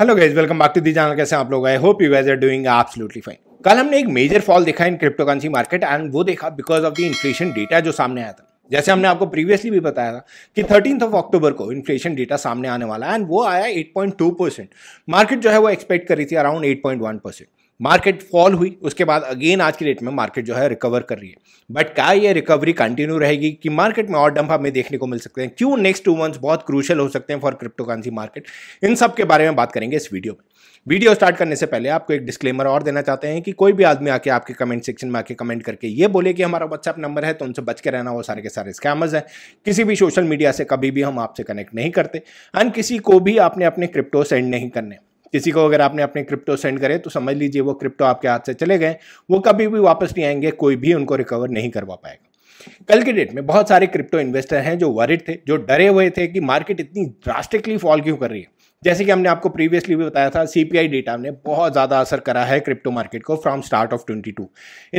Hello guys welcome back to the channel कैसे आप लोग आए hope you guys are doing absolutely fine कल हमने एक मेजर फॉल देखा in crypto currency market and वो देखा because of the inflation data जो सामने आया था जैसे हमने आपको प्रीवियसली भी बताया था कि थर्टीन ऑफ अक्टूबर को इन्फ्लेशन डेटा सामने आने वाला है एंड वो आया 8.2 परसेंट मार्केट जो है वो एक्सपेक्ट कर रही थी अराउंड 8.1 परसेंट मार्केट फॉल हुई उसके बाद अगेन आज की डेट में मार्केट जो है रिकवर कर रही है बट क्या ये रिकवरी कंटिन्यू रहेगी कि मार्केट में और डंप हमें देखने को मिल सकते हैं क्यों नेक्स्ट टू मंथ्स बहुत क्रूशल हो सकते हैं for crypto currency market in सब के बारे में बात करेंगे इस वीडियो में वीडियो स्टार्ट करने से पहले आपको एक डिस्क्लेमर और देना चाहते हैं कि कोई भी आदमी आके आपके कमेंट सेक्शन में आके कमेंट करके ये बोले कि हमारा व्हाट्सएप नंबर है तो उनसे बच के रहना वो सारे के सारे स्कैमर्स हैं किसी भी सोशल मीडिया से कभी भी हम आपसे कनेक्ट नहीं करते एंड किसी को भी आपने अपने क्रिप्टो सेंड नहीं करने किसी को अगर आपने अपने क्रिप्टो सेंड करे तो समझ लीजिए वो क्रिप्टो आपके हाथ से चले गए वो कभी भी वापस नहीं आएंगे कोई भी उनको रिकवर नहीं करवा पाएगा कल के डेट में बहुत सारे क्रिप्टो इन्वेस्टर हैं जो वरिड थे जो डरे हुए थे कि मार्केट इतनी ड्रास्टिकली फॉल क्यों कर रही है जैसे कि हमने आपको प्रीवियसली भी बताया था सीपीआई डेटा ने बहुत ज़्यादा असर करा है क्रिप्टो मार्केट को from start of 22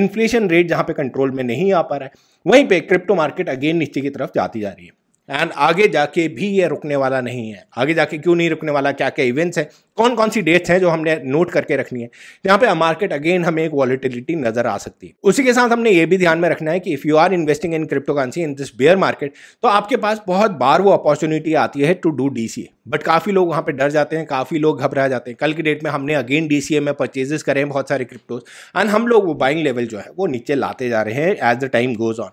inflation rate जहाँ पे कंट्रोल में नहीं आ पा रहा है वहीं पे क्रिप्टो मार्केट अगेन नीचे की तरफ जाती जा रही है एंड आगे जाके भी ये रुकने वाला नहीं है आगे जाके क्यों नहीं रुकने वाला क्या क्या इवेंट्स हैं कौन कौन सी डेट्स हैं जो हमने नोट करके रखनी है यहाँ पे मार्केट अगेन हमें एक वॉलिटिलिटी नजर आ सकती है उसी के साथ हमने ये भी ध्यान में रखना है कि if you are investing in crypto currency in this bear market तो आपके पास बहुत बार वो अपॉर्चुनिटी आती है टू डू डी बट काफ़ी लोग वहाँ पर डर जाते हैं काफ़ी लोग घबरा जाते हैं कल की डेट में हमने अगेन डी में परचेजेस करे हैं बहुत सारे क्रिप्टोज एंड हम लोग वो बाइंग लेवल जो है वो नीचे लाते जा रहे हैं as the time goes on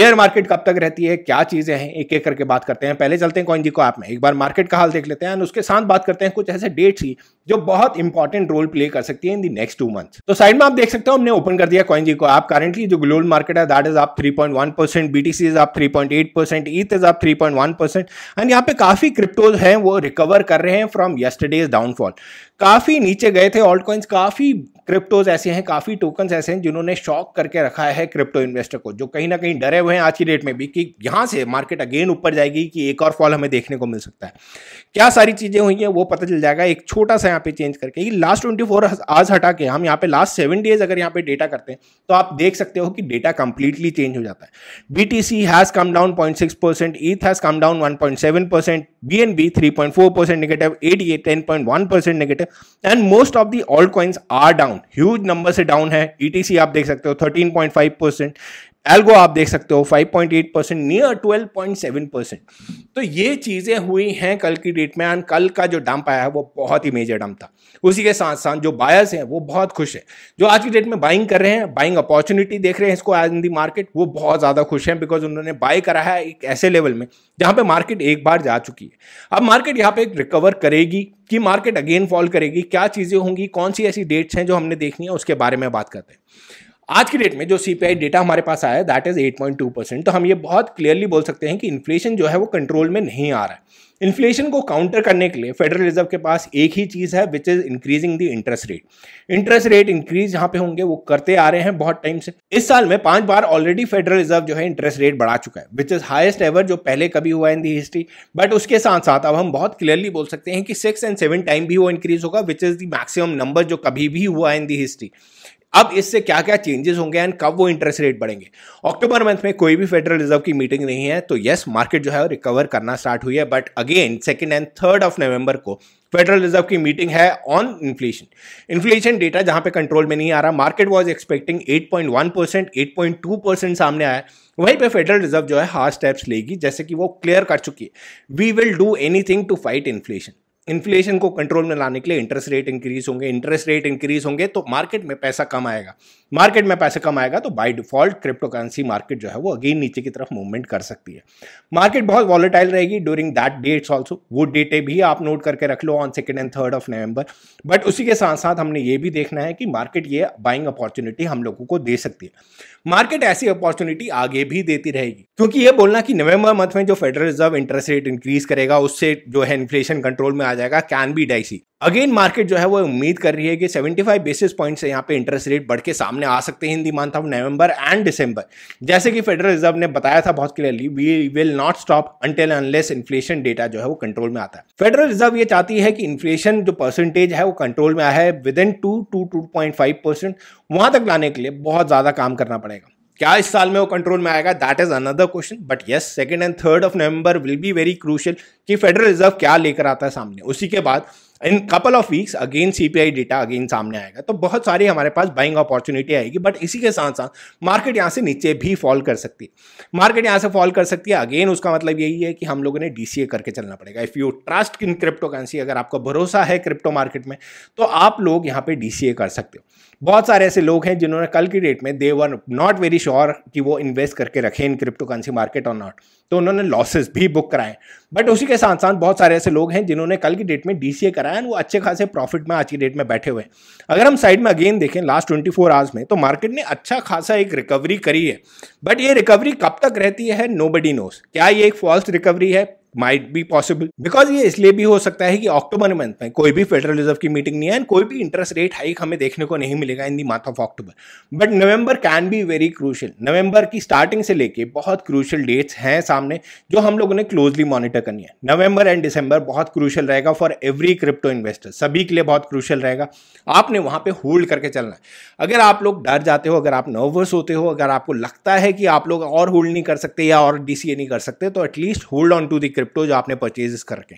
bear market कब तक रहती है क्या चीज़ें हैं एक एक लेकर के बात करते हैं पहले चलते हैं कॉइन जी को आप में एक बार मार्केट का हाल देख लेते हैं उसके साथ बात करते हैं कुछ ऐसे डेट्स की जो बहुत इंपॉर्टेंट रोल प्ले कर सकती है in the next two month तो साइड में आप देख सकते हो हमने ओपन कर दिया कॉइन जी को आप करेंटली जो ग्लोबल मार्केट है that is up three point one percent BTC is up three point eight percent ETH is up three point one percent and यहाँ पे काफी क्रिप्टोज हैं वो रिकवर कर रहे हैं फ्रॉम यस्टरडेज डाउनफॉल काफ़ी नीचे गए थे ऑल्ट कॉइन्स काफ़ी क्रिप्टोज ऐसे हैं काफ़ी टोकन्स ऐसे हैं जिन्होंने शॉक करके रखा है क्रिप्टो इन्वेस्टर को जो कहीं ना कहीं डरे हुए हैं आज की डेट में भी कि यहाँ से मार्केट अगेन ऊपर जाएगी कि एक और फॉल हमें देखने को मिल सकता है क्या सारी चीज़ें हुई हैं वो पता चल जाएगा एक छोटा सा यहाँ पे चेंज करके लास्ट ट्वेंटी फोर आज हटा के हम यहाँ पे लास्ट सेवन डेज अगर यहाँ पे डेटा करते हैं तो आप देख सकते हो कि डेटा कंप्लीटली चेंज हो जाता है B T C has come down point six percent ETH has come down one point seven percent BNB 3.4% negative, ADA 10.1% negative, and most of the altcoins are down. Huge numbers are down है. ETC you can see, हो 13.5%, algo आप देख सकते हो 5.8 percent near 12.7 percent तो ये चीज़ें हुई हैं कल की डेट में एंड कल का जो डंप आया है वो बहुत ही मेजर डंप था उसी के साथ साथ जो बायर्स हैं वो बहुत खुश हैं जो आज की डेट में बाइंग कर रहे हैं बाइंग अपॉर्चुनिटी देख रहे हैं इसको एज इन दी मार्केट वो बहुत ज़्यादा खुश हैं बिकॉज उन्होंने बाय करा है एक ऐसे लेवल में जहाँ पर मार्केट एक बार जा चुकी है अब मार्केट यहाँ पर रिकवर करेगी कि मार्केट अगेन फॉल करेगी क्या चीज़ें होंगी कौन सी ऐसी डेट्स हैं जो हमने देखनी है उसके बारे में बात करते हैं आज की डेट में जो सीपीआई डेटा हमारे पास आया है दैट इज 8.2 परसेंट तो हम ये बहुत क्लियरली बोल सकते हैं कि इन्फ्लेशन जो है वो कंट्रोल में नहीं आ रहा है इन्फ्लेशन को काउंटर करने के लिए फेडरल रिजर्व के पास एक ही चीज़ है which is increasing the interest rate interest rate increase यहाँ पे होंगे वो करते आ रहे हैं बहुत टाइम से इस साल में पांच बार ऑलरेडी फेडरल रिजर्व जो है इंटरेस्ट रेट बढ़ा चुका है विच इज हाइस्ट एवर जो पहले कभी हुआ इन दी हिस्ट्री बट उसके साथ साथ अब हम बहुत क्लियरली बोल सकते हैं कि सिक्स एंड सेवन टाइम भी वो इंक्रीज होगा which is the maximum number जो कभी भी हुआ इन दी हिस्ट्री अब इससे क्या क्या चेंजेस होंगे एंड कब वो इंटरेस्ट रेट बढ़ेंगे अक्टूबर मंथ में कोई भी फेडरल रिजर्व की मीटिंग नहीं है तो यस मार्केट जो है रिकवर करना स्टार्ट हुई है but again second and third of November को फेडरल रिजर्व की मीटिंग है ऑन इन्फ्लेशन इन्फ्लेशन डेटा जहां पे कंट्रोल में नहीं आ रहा market was expecting 8.1 percent eight percent सामने आया वहीं पे फेडरल रिजर्व जो है हार्ड स्टेप्स लेगी जैसे कि वो क्लियर कर चुकी है we will do anything to fight inflation inflation को कंट्रोल में लाने के लिए इंटरेस्ट रेट इंक्रीज होंगे इंटरेस्ट रेट इंक्रीज होंगे तो मार्केट में पैसा कम आएगा मार्केट में पैसे कम आएगा तो by default crypto currency market जो है वो अगेन नीचे की तरफ मूवमेंट कर सकती है मार्केट बहुत वॉलेटाइल रहेगी ड्यूरिंग दैट डेट्स ऑल्सो वो डेटे भी आप नोट करके रख लो on second and third of November but उसी के साथ साथ हमने ये भी देखना है कि मार्केट ये बाइंग अपॉर्चुनिटी हम लोगों को दे सकती है मार्केट ऐसी अपॉर्चुनिटी आगे भी देती रहेगी क्योंकि ये बोलना कि नवंबर मंथ में जो federal reserve interest rate increase करेगा उससे जो है इन्फ्लेशन कंट्रोल में आ जाएगा can be dicey again market जो है वो उम्मीद कर रही है कि 75 बेसिस पॉइंट से यहाँ पे इंटरेस्ट रेट बढ़ के सामने आ सकते हैं in the month of November and December जैसे कि फेडरल रिजर्व ने बताया था बहुत clearly we will not stop until unless inflation data जो है वो कंट्रोल में आता है फेडरल रिजर्व ये चाहती है कि इन्फ्लेशन जो परसेंटेज है वो कंट्रोल में आया है within two to two point five percent वहां तक लाने के लिए बहुत ज़्यादा काम करना पड़ेगा क्या इस साल में वो कंट्रोल में आएगा that is another question but yes second and third of November will be very crucial कि फेडरल रिजर्व क्या लेकर आता है सामने उसी के बाद in couple of weeks again CPI data again सामने आएगा तो बहुत सारी हमारे पास बाइंग अपॉर्चुनिटी आएगी बट इसी के साथ साथ मार्केट यहाँ से नीचे भी फॉल कर सकती है मार्केट यहाँ से फॉल कर सकती है अगेन उसका मतलब यही है कि हम लोगों ने डीसीए करके चलना पड़ेगा if you trust in crypto currency अगर आपका भरोसा है क्रिप्टो मार्केट में तो आप लोग यहाँ सी डीसीए कर सकते हो बहुत सारे ऐसे लोग हैं जिन्होंने कल की डेट में they were not very sure कि वो इन्वेस्ट करके रखें इन क्रिप्टो करेंसी मार्केट और नॉट तो उन्होंने लॉसेस भी बुक कराए बट उसी के साथ साथ बहुत सारे ऐसे लोग हैं जिन्होंने कल की डेट में डी सी कराया वो अच्छे खासे प्रॉफिट में आज की डेट में बैठे हुए अगर हम साइड में अगेन देखें लास्ट ट्वेंटी फोर आवर्स में तो मार्केट ने अच्छा खासा एक रिकवरी करी है बट ये रिकवरी कब तक रहती है नो बडी नोस क्या ये एक फॉल्स रिकवरी है माइट बी पॉसिबल बिकॉज ये इसलिए भी हो सकता है कि अक्टूबर मंथ में कोई भी फेडरल रिजर्व की मीटिंग नहीं है एंड कोई भी इंटरेस्ट रेट हाइक हमें देखने को नहीं मिलेगा in the month of October but November can be very crucial November की स्टार्टिंग से लेके बहुत क्रूशल डेट्स हैं सामने जो हम लोगों ने क्लोजली मॉनिटर करनी है नवंबर एंड दिसंबर बहुत क्रूशल रहेगा फॉर एवरी क्रिप्टो इन्वेस्टर सभी के लिए बहुत क्रूशल रहेगा आपने वहां पर होल्ड करके चलना है अगर आप लोग डर जाते हो अगर आप नर्वस होते हो अगर आपको लगता है कि आप लोग और होल्ड नहीं कर सकते या और डीसीए नहीं कर सकते तो at least hold on to the cryptos आपने परचेज कर रखे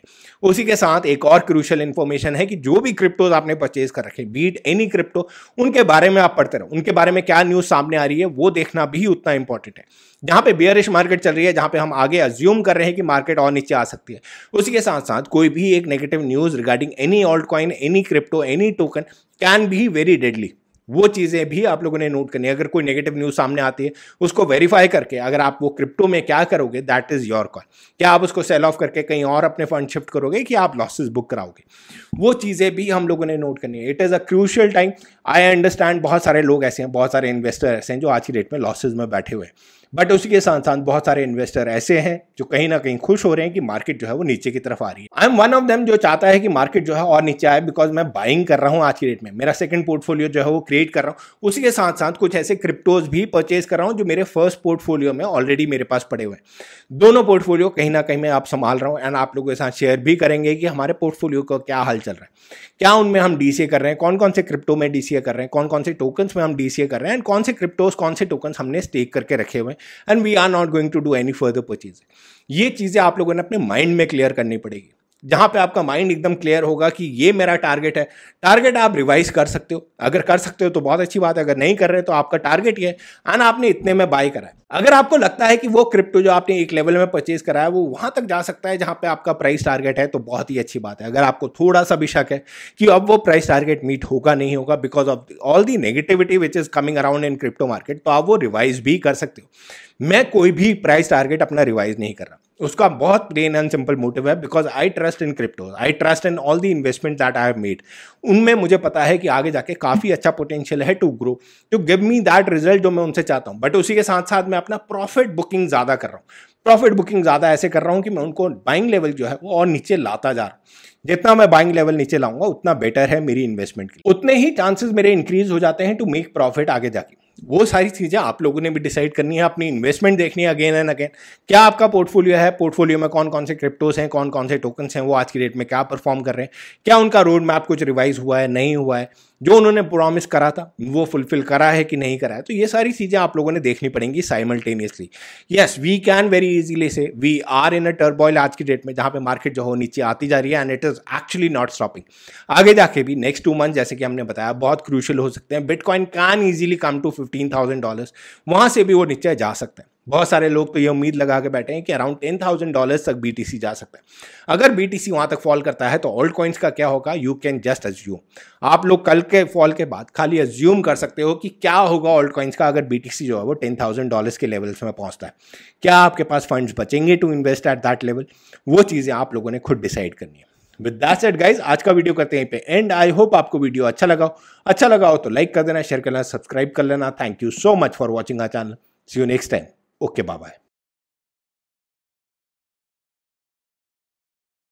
उसी के साथ एक और क्रूशल इंफॉर्मेशन है कि जो भी क्रिप्टोज आपने परचेज कर रखे बीट एनी क्रिप्टो उनके बारे में आप पढ़ते रहो उनके बारे में क्या न्यूज़ सामने आ रही है वो देखना भी उतना इंपॉर्टेंट है जहां पे बियरिश मार्केट चल रही है जहां पे हम आगे अज्यूम कर रहे हैं कि मार्केट और नीचे आ सकती है उसी के साथ साथ कोई भी एक negative news regarding any alt coin any crypto any token can be very deadly वो चीज़ें भी आप लोगों ने नोट करनी है अगर कोई नेगेटिव न्यूज़ सामने आती है उसको वेरीफाई करके अगर आप वो क्रिप्टो में क्या करोगे दैट इज़ योर कॉल क्या आप उसको सेल ऑफ करके कहीं और अपने फंड शिफ्ट करोगे कि आप लॉसेज बुक कराओगे वो चीज़ें भी हम लोगों ने नोट करनी है it is a crucial time I understand बहुत सारे लोग ऐसे हैं बहुत सारे इन्वेस्टर ऐसे हैं जो आज की डेट में लॉसेज में बैठे हुए हैं बट उसी के साथ साथ बहुत सारे इन्वेस्टर ऐसे हैं जो कहीं ना कहीं खुश हो रहे हैं कि मार्केट जो है वो नीचे की तरफ आ रही है I am one of them जो चाहता है कि मार्केट जो है और नीचे आए बिकॉज मैं बाइंग कर रहा हूँ आज की डेट में मेरा सेकंड पोर्टफोलियो जो है वो क्रिएट कर रहा हूँ उसी के साथ साथ कुछ ऐसे क्रिप्टोज भी परचेज कर रहा हूँ जो मेरे फर्स्ट पोर्टफोलियो में ऑलरेडी मेरे पास पड़े हुए हैं दोनों पोर्टफोलियो कहीं ना कहीं मैं आप संभाल रहा हूँ एंड आप लोगों के साथ शेयर भी करेंगे कि हमारे पोर्टफोलियो का क्या हाल चल रहा है क्या उनमें हम डी कर रहे हैं कौन कौन से क्रिप्टो में डीसीए कर रहे हैं कौन कौन से टोकन्स में हम डी कर रहे हैं एंड कौन से क्रिप्टोज कौन से टोकन्स हमने स्टेक करके रखे हुए हैं and we are not going to do any further purchase ये चीज़ें आप लोगों ने अपने माइंड में क्लियर करनी पड़ेगी जहाँ पे आपका माइंड एकदम क्लियर होगा कि ये मेरा टारगेट है टारगेट आप रिवाइज कर सकते हो अगर कर सकते हो तो बहुत अच्छी बात है अगर नहीं कर रहे तो आपका टारगेट ये है एंड आपने इतने में बाय करा है अगर आपको लगता है कि वो क्रिप्टो जो आपने एक लेवल में परचेज करा है वो वहाँ तक जा सकता है जहाँ पे आपका प्राइस टारगेट है तो बहुत ही अच्छी बात है अगर आपको थोड़ा सा भी शक है कि अब वो प्राइस टारगेट मीट होगा नहीं होगा because of all the negativity which is coming around in crypto market तो आप वो रिवाइज भी कर सकते हो मैं कोई भी प्राइस टारगेट अपना रिवाइज नहीं कर रहा उसका बहुत प्लेन एंड सिंपल मोटिव है because I trust in crypto I trust in all the investment that I have made उनमें मुझे पता है कि आगे जाके काफ़ी अच्छा पोटेंशियल है to grow to give me that result जो मैं उनसे चाहता हूँ बट उसी के साथ साथ मैं अपना प्रॉफिट बुकिंग ज़्यादा कर रहा हूँ प्रॉफिट बुकिंग ज़्यादा ऐसे कर रहा हूँ कि मैं उनको बाइंग लेवल जो है वो और नीचे लाता जा रहा हूँ जितना मैं बाइंग लेवल नीचे लाऊंगा उतना बेटर है मेरी इन्वेस्टमेंट के उतने ही चांसेस मेरे इंक्रीज हो जाते हैं टू मेक प्रॉफिट आगे जाके वो सारी चीज़ें आप लोगों ने भी डिसाइड करनी है अपनी इन्वेस्टमेंट देखनी है अगेन एंड अगेन क्या आपका पोर्टफोलियो है पोर्टफोलियो में कौन कौन से क्रिप्टोस हैं कौन कौन से टोकन्स हैं वो आज की डेट में क्या परफॉर्म कर रहे हैं क्या उनका रोड मैप कुछ रिवाइज हुआ है नहीं हुआ है जो उन्होंने प्रॉमिस करा था वो फुलफिल करा है कि नहीं करा है तो ये सारी चीज़ें आप लोगों ने देखनी पड़ेंगी simultaneously yes we can very easily say we are in a turmoil आज की डेट में जहाँ पे मार्केट जो हो नीचे आती जा रही है and it is actually not stopping आगे जाके भी नेक्स्ट टू मंथ जैसे कि हमने बताया बहुत क्रूशल हो सकते हैं bitcoin can easily come to fifteen thousand dollars वहाँ से भी वो नीचे जा सकते हैं बहुत सारे लोग तो ये उम्मीद लगा के बैठे हैं कि अराउंड टेन थाउजेंड डॉलर तक बी जा सकता है अगर बी टी वहाँ तक फॉल करता है तो ओल्ड कॉइन्स का क्या होगा यू कैन जस्ट अज्यूम आप लोग कल के फॉल के बाद खाली एज्यूम कर सकते हो कि क्या होगा ओल्ड कॉइन्स का अगर बी जो है वो टेन थाउजेंड डॉलर्स के लेवल्स में पहुँचता है क्या आपके पास फंड्स बचेंगे to invest at that level वो चीज़ें आप लोगों ने खुद डिसाइड करनी है विद दैट सेट गाइज आज का वीडियो करते हैं पे एंड आई होप आपको वीडियो अच्छा लगा हो अच्छा लगा हो तो लाइक कर देना शेयर कर लेना सब्सक्राइब कर लेना thank you so much for watching our channel see you next time okay bye bye